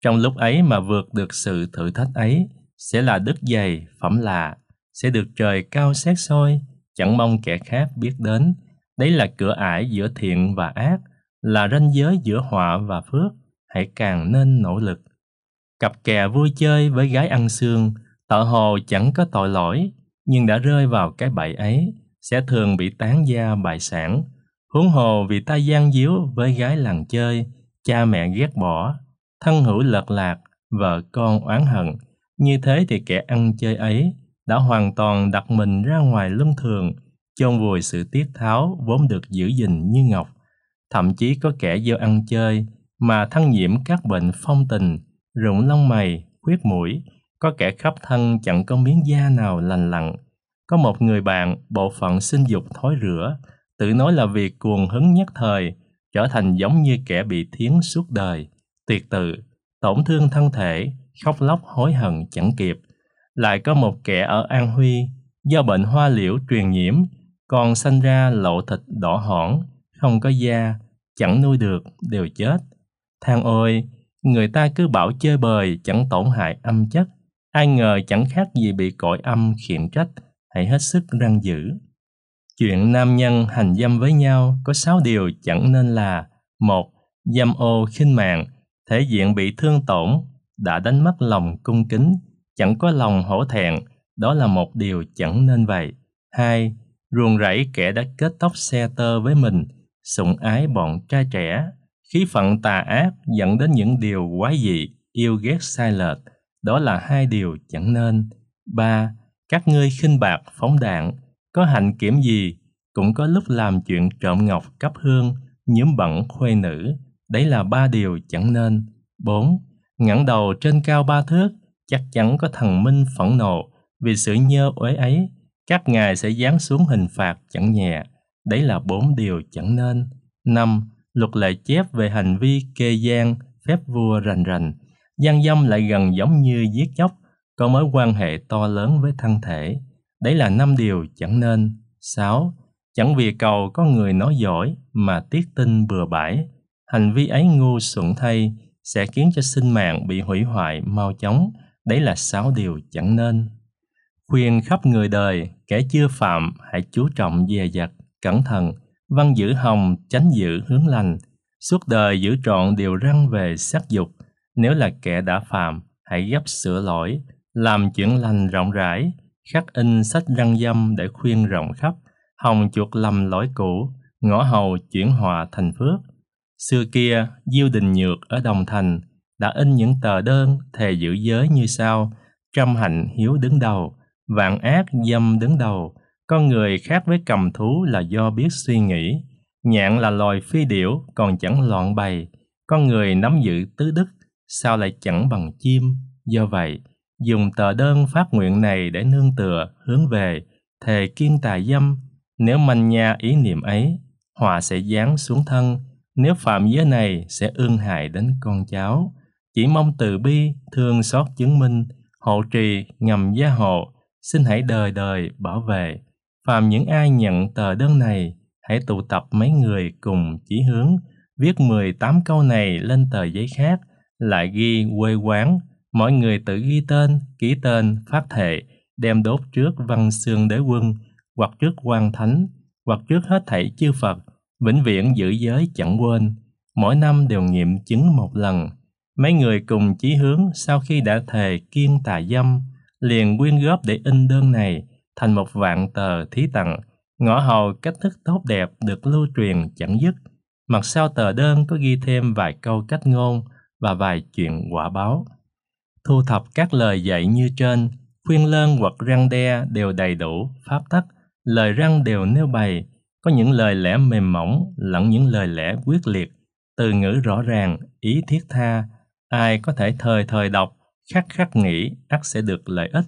Trong lúc ấy mà vượt được sự thử thách ấy, sẽ là đức dày, phẩm lạ, sẽ được trời cao xét soi, chẳng mong kẻ khác biết đến. Đấy là cửa ải giữa thiện và ác, là ranh giới giữa họa và phước, hãy càng nên nỗ lực. Cặp kè vui chơi với gái ăn xương, tợ hồ chẳng có tội lỗi, nhưng đã rơi vào cái bẫy ấy, sẽ thường bị tán gia bại sản, huống hồ vì ta gian díu với gái làng chơi, cha mẹ ghét bỏ, thân hữu lật lạc, vợ con oán hận. Như thế thì kẻ ăn chơi ấy đã hoàn toàn đặt mình ra ngoài luân thường, chôn vùi sự tiết tháo vốn được giữ gìn như ngọc. Thậm chí có kẻ vô ăn chơi mà thân nhiễm các bệnh phong tình, rụng lông mày, khuyết mũi, có kẻ khắp thân chẳng có miếng da nào lành lặn, có một người bạn bộ phận sinh dục thối rửa, tự nói là vì cuồng hứng nhất thời, trở thành giống như kẻ bị thiến suốt đời, tuyệt tự, tổn thương thân thể, khóc lóc hối hận chẳng kịp. Lại có một kẻ ở An Huy, do bệnh hoa liễu truyền nhiễm, còn sanh ra lộ thịt đỏ hỏn, không có da, chẳng nuôi được, đều chết. Than ôi, người ta cứ bảo chơi bời chẳng tổn hại âm chất, ai ngờ chẳng khác gì bị cõi âm khiển trách, hãy hết sức răng giữ. Chuyện nam nhân hành dâm với nhau có 6 điều chẳng nên là một Dâm ô khinh mạng, thể diện bị thương tổn, đã đánh mất lòng cung kính, chẳng có lòng hổ thẹn, đó là một điều chẳng nên vậy. 2. Ruồng rẫy kẻ đã kết tóc xe tơ với mình, sủng ái bọn trai trẻ, khí phận tà ác dẫn đến những điều quái dị, yêu ghét sai lệch, đó là hai điều chẳng nên. 3 các ngươi khinh bạc phóng đạn, có hạnh kiểm gì, cũng có lúc làm chuyện trộm ngọc cấp hương, nhiễm bẩn khuê nữ, đấy là ba điều chẳng nên. bốn ngẩng đầu trên cao ba thước, chắc chắn có thần minh phẫn nộ vì sự nhơ uế ấy, các ngài sẽ giáng xuống hình phạt chẳng nhẹ. Đấy là bốn điều chẳng nên. năm Luật lệ chép về hành vi kê gian, phép vua rành rành. Gian dâm lại gần giống như giết chóc, có mối quan hệ to lớn với thân thể. Đấy là năm điều chẳng nên. 6. Chẳng vì cầu có người nói giỏi mà tiết tin bừa bãi. Hành vi ấy ngu xuẩn thay sẽ khiến cho sinh mạng bị hủy hoại mau chóng. Đấy là sáu điều chẳng nên. Khuyên khắp người đời, kẻ chưa phạm hãy chú trọng dè dặt, cẩn thận, văn giữ hồng, tránh giữ hướng lành. Suốt đời giữ trọn điều răng về sắc dục. Nếu là kẻ đã phạm, hãy gấp sửa lỗi, làm chuyện lành rộng rãi, khắc in sách răng dâm để khuyên rộng khắp, hồng chuột lầm lỗi cũ, ngõ hầu chuyển hòa thành phước. Xưa kia, Diêu Đình Nhược ở Đồng Thành đã in những tờ đơn thề giữ giới như sau, trăm hạnh hiếu đứng đầu, vạn ác dâm đứng đầu, con người khác với cầm thú là do biết suy nghĩ, nhạn là loài phi điểu còn chẳng loạn bày, con người nắm giữ tứ đức, sao lại chẳng bằng chim, do vậy dùng tờ đơn phát nguyện này để nương tựa, hướng về, thề kiên tài dâm, nếu manh nha ý niệm ấy, họa sẽ giáng xuống thân, nếu phạm giới này sẽ ương hại đến con cháu. Chỉ mong từ bi, thương xót chứng minh, hộ trì, ngầm gia hộ, xin hãy đời đời bảo vệ. phạm những ai nhận tờ đơn này, hãy tụ tập mấy người cùng chỉ hướng, viết 18 câu này lên tờ giấy khác, lại ghi quê quán, Mọi người tự ghi tên, ký tên, phát thệ, đem đốt trước văn xương đế quân, hoặc trước quan thánh, hoặc trước hết thảy chư Phật, vĩnh viễn giữ giới chẳng quên. Mỗi năm đều nghiệm chứng một lần. Mấy người cùng chí hướng sau khi đã thề kiên tà dâm, liền quyên góp để in đơn này thành một vạn tờ thí tặng. Ngõ hầu cách thức tốt đẹp được lưu truyền chẳng dứt. Mặt sau tờ đơn có ghi thêm vài câu cách ngôn và vài chuyện quả báo thu thập các lời dạy như trên, khuyên lơn hoặc răng đe đều đầy đủ, pháp tắc, lời răng đều nêu bày, có những lời lẽ mềm mỏng lẫn những lời lẽ quyết liệt, từ ngữ rõ ràng, ý thiết tha, ai có thể thời thời đọc, khắc khắc nghĩ, ắt sẽ được lợi ích.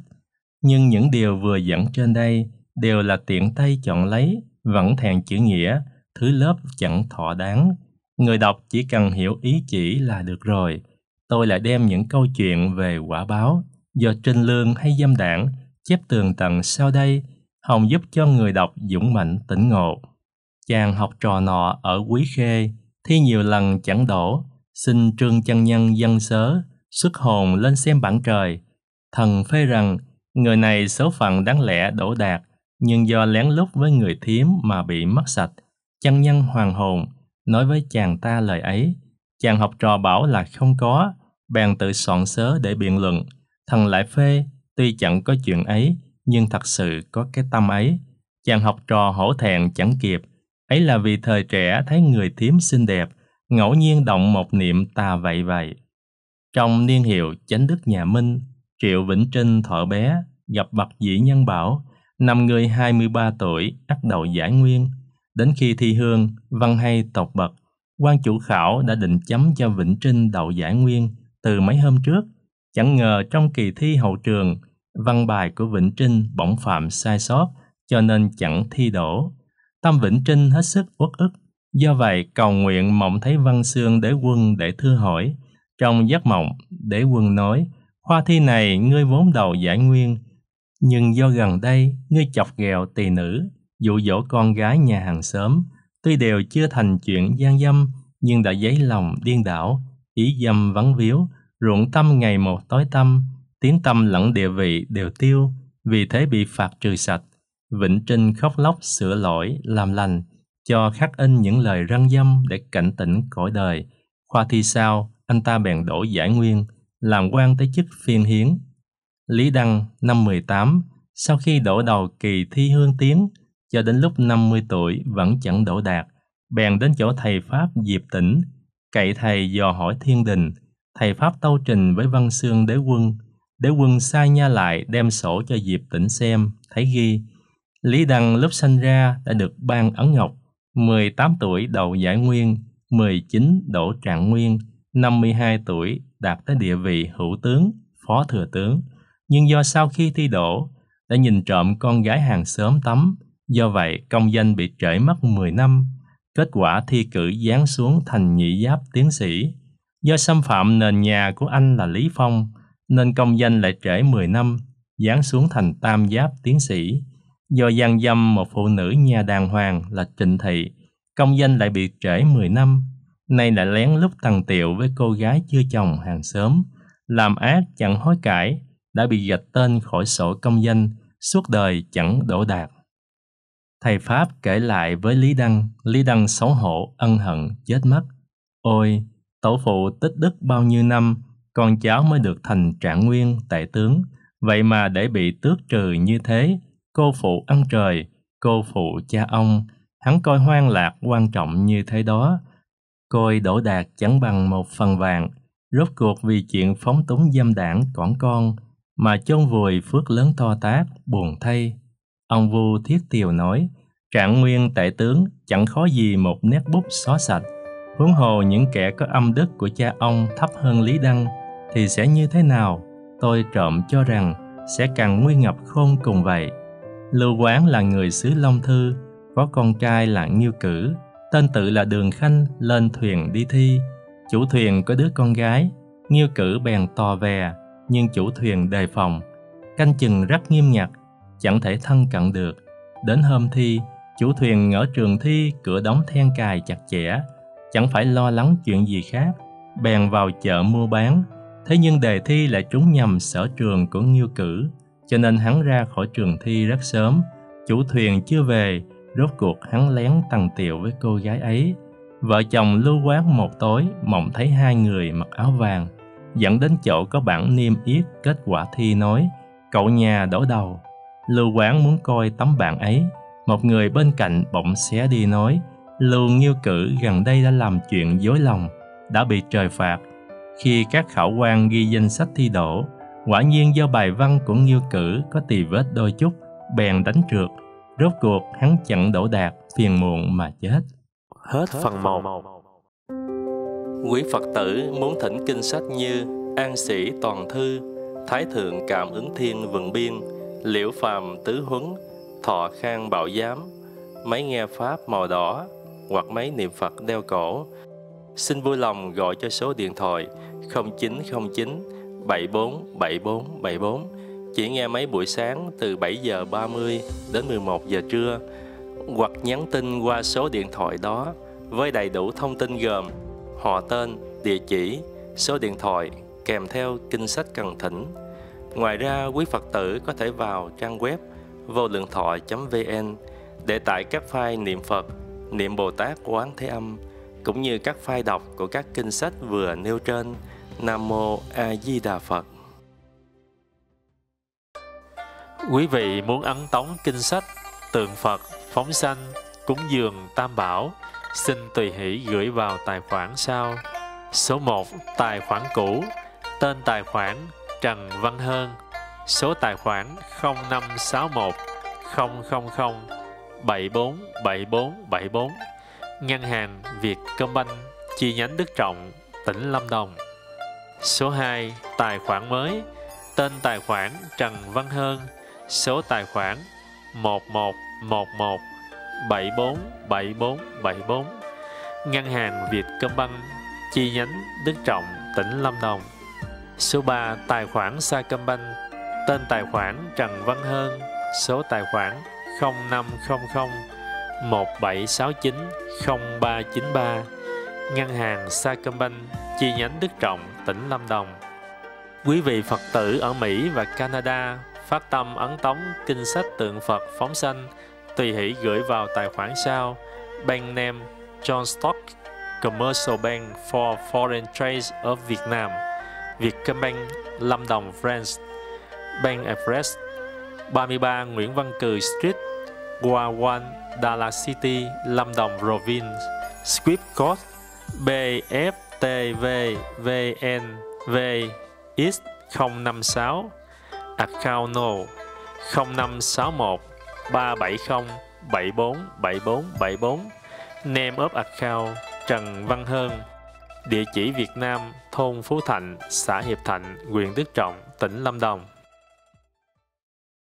Nhưng những điều vừa dẫn trên đây đều là tiện tay chọn lấy, vẫn thèn chữ nghĩa, thứ lớp chẳng thọ đáng. Người đọc chỉ cần hiểu ý chỉ là được rồi tôi lại đem những câu chuyện về quả báo do Trinh Lương hay Dâm Đảng chép tường tận sau đây hòng giúp cho người đọc dũng mạnh tỉnh ngộ. Chàng học trò nọ ở Quý Khê thi nhiều lần chẳng đổ, xin Trương Chân Nhân dân sớ, xuất hồn lên xem bản trời. Thần phê rằng người này số phận đáng lẽ đổ đạt, nhưng do lén lút với người thiếm mà bị mất sạch. Chân nhân hoàng hồn nói với chàng ta lời ấy, Chàng học trò bảo là không có, bèn tự soạn sớ để biện luận. thần lại phê, tuy chẳng có chuyện ấy, nhưng thật sự có cái tâm ấy. Chàng học trò hổ thẹn chẳng kịp, ấy là vì thời trẻ thấy người thím xinh đẹp, ngẫu nhiên động một niệm tà vậy vậy. Trong niên hiệu Chánh Đức Nhà Minh, Triệu Vĩnh Trinh thọ bé, gặp bậc dĩ nhân bảo, năm người 23 tuổi, bắt đầu giải nguyên. Đến khi thi hương, văn hay tộc bậc, quan chủ khảo đã định chấm cho Vĩnh Trinh đậu giải nguyên từ mấy hôm trước. Chẳng ngờ trong kỳ thi hậu trường, văn bài của Vĩnh Trinh bỗng phạm sai sót cho nên chẳng thi đổ. Tâm Vĩnh Trinh hết sức uất ức, do vậy cầu nguyện mộng thấy văn xương đế quân để thưa hỏi. Trong giấc mộng, đế quân nói, khoa thi này ngươi vốn đầu giải nguyên, nhưng do gần đây ngươi chọc ghẹo tỳ nữ, dụ dỗ con gái nhà hàng xóm, Tuy đều chưa thành chuyện gian dâm, nhưng đã dấy lòng điên đảo, ý dâm vắng víu, ruộng tâm ngày một tối tâm, tiếng tâm lẫn địa vị đều tiêu, vì thế bị phạt trừ sạch. Vĩnh Trinh khóc lóc sửa lỗi, làm lành, cho khắc in những lời răng dâm để cảnh tỉnh cõi đời. Khoa thi sao, anh ta bèn đổi giải nguyên, làm quan tới chức phiên hiến. Lý Đăng, năm 18, sau khi đổ đầu kỳ thi hương tiến, cho đến lúc 50 tuổi vẫn chẳng đổ đạt, bèn đến chỗ thầy Pháp Diệp Tĩnh, cậy thầy dò hỏi thiên đình. Thầy Pháp tâu trình với Văn Xương đế quân, đế quân sai nha lại đem sổ cho Diệp Tĩnh xem, thấy ghi, Lý Đăng lúc sanh ra đã được ban ấn ngọc, 18 tuổi đầu giải nguyên, 19 đổ trạng nguyên, 52 tuổi đạt tới địa vị hữu tướng, phó thừa tướng. Nhưng do sau khi thi đổ, đã nhìn trộm con gái hàng xóm tắm, Do vậy, công danh bị trễ mất 10 năm, kết quả thi cử giáng xuống thành nhị giáp tiến sĩ. Do xâm phạm nền nhà của anh là Lý Phong, nên công danh lại trễ 10 năm, giáng xuống thành tam giáp tiến sĩ. Do gian dâm một phụ nữ nhà đàng hoàng là Trịnh Thị, công danh lại bị trễ 10 năm, nay lại lén lút tằng tiệu với cô gái chưa chồng hàng xóm, làm ác chẳng hối cải, đã bị gạch tên khỏi sổ công danh, suốt đời chẳng đổ đạt. Thầy Pháp kể lại với Lý Đăng, Lý Đăng xấu hổ, ân hận, chết mất. Ôi, tổ phụ tích đức bao nhiêu năm, con cháu mới được thành trạng nguyên, tể tướng. Vậy mà để bị tước trừ như thế, cô phụ ăn trời, cô phụ cha ông, hắn coi hoang lạc quan trọng như thế đó. Coi đổ đạt chẳng bằng một phần vàng, rốt cuộc vì chuyện phóng túng dâm đảng cõn con, mà chôn vùi phước lớn to tác, buồn thay. Ông Vu Thiết Tiều nói, trạng nguyên tể tướng chẳng khó gì một nét bút xóa sạch. Huống hồ những kẻ có âm đức của cha ông thấp hơn Lý Đăng thì sẽ như thế nào? Tôi trộm cho rằng sẽ càng nguy ngập khôn cùng vậy. Lưu Quán là người xứ Long Thư, có con trai là Nghiêu Cử, tên tự là Đường Khanh lên thuyền đi thi. Chủ thuyền có đứa con gái, Nghiêu Cử bèn tò vè, nhưng chủ thuyền đề phòng. Canh chừng rất nghiêm ngặt chẳng thể thân cận được. Đến hôm thi, chủ thuyền ở trường thi cửa đóng then cài chặt chẽ, chẳng phải lo lắng chuyện gì khác, bèn vào chợ mua bán. Thế nhưng đề thi lại trúng nhầm sở trường của nghiêu cử, cho nên hắn ra khỏi trường thi rất sớm. Chủ thuyền chưa về, rốt cuộc hắn lén tầng tiệu với cô gái ấy. Vợ chồng lưu quán một tối, mộng thấy hai người mặc áo vàng, dẫn đến chỗ có bản niêm yết kết quả thi nói, cậu nhà đổ đầu, Lưu Quán muốn coi tấm bạn ấy. Một người bên cạnh bỗng xé đi nói, Lưu Nghiêu Cử gần đây đã làm chuyện dối lòng, đã bị trời phạt. Khi các khảo quan ghi danh sách thi đổ, quả nhiên do bài văn của Nghiêu Cử có tì vết đôi chút, bèn đánh trượt. Rốt cuộc hắn chẳng đổ đạt, phiền muộn mà chết. Hết phần một. Quý Phật tử muốn thỉnh kinh sách như An Sĩ Toàn Thư, Thái Thượng Cảm ứng Thiên Vườn Biên, liễu phàm tứ huấn thọ khang bảo giám máy nghe pháp màu đỏ hoặc máy niệm phật đeo cổ xin vui lòng gọi cho số điện thoại 0909 74 74 74 chỉ nghe mấy buổi sáng từ 7 giờ 30 đến 11 giờ trưa hoặc nhắn tin qua số điện thoại đó với đầy đủ thông tin gồm họ tên, địa chỉ, số điện thoại kèm theo kinh sách cần thỉnh Ngoài ra, quý Phật tử có thể vào trang web vô lượng thọ.vn để tải các file niệm Phật, niệm Bồ Tát Quán Thế Âm cũng như các file đọc của các kinh sách vừa nêu trên. Nam mô A Di Đà Phật. Quý vị muốn ấn tống kinh sách, tượng Phật, phóng sanh, cúng dường Tam Bảo, xin tùy hỷ gửi vào tài khoản sau. Số 1. Tài khoản cũ Tên tài khoản Trần Văn Hơn số tài khoản 0561 000 747474 Ngân hàng Việt công banh chi nhánh Đức Trọng, tỉnh Lâm Đồng. Số 2, tài khoản mới, tên tài khoản Trần Văn Hơn, số tài khoản 1111 747474 Ngân hàng Việt công banh chi nhánh Đức Trọng, tỉnh Lâm Đồng. Số 3. Tài khoản Sacombank Tên tài khoản Trần Văn Hơn Số tài khoản 0500 1769 0393 Ngân hàng Sacombank chi nhánh Đức Trọng, tỉnh Lâm Đồng. Quý vị Phật tử ở Mỹ và Canada phát tâm ấn tống kinh sách tượng Phật phóng sanh tùy hỷ gửi vào tài khoản sau Bank name John Stock Commercial Bank for Foreign Trades of Việt Nam. Vietcombank, Lâm Đồng, France, Bank Express, 33 Nguyễn Văn Cừ Street, Guawan, Dallas City, Lâm Đồng Province, Script Code BFTVVNVX056, Account No 0561 370 747474 Name of Account Trần Văn Hơn địa chỉ Việt Nam, thôn Phú Thạnh, xã Hiệp Thạnh, huyện Đức Trọng, tỉnh Lâm Đồng.